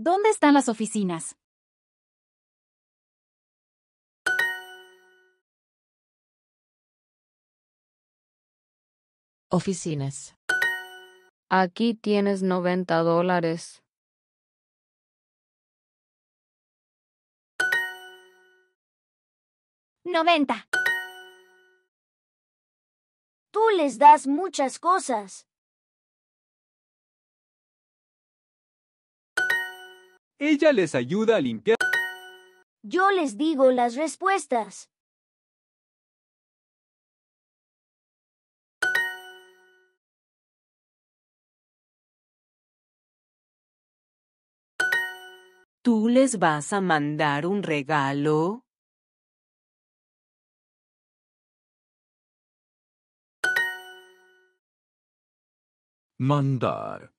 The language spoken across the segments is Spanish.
¿Dónde están las oficinas? Oficinas. Aquí tienes 90 dólares. ¡90! Tú les das muchas cosas. Ella les ayuda a limpiar. Yo les digo las respuestas. ¿Tú les vas a mandar un regalo? Mandar.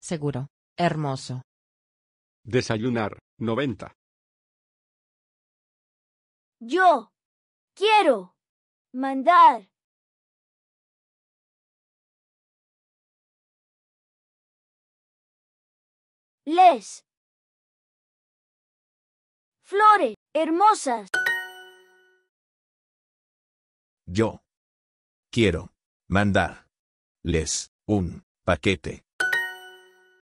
Seguro. Hermoso. Desayunar, Noventa. Yo. Quiero. Mandar. Les. Flores, hermosas. Yo. Quiero. Mandar. Les. Un. Paquete.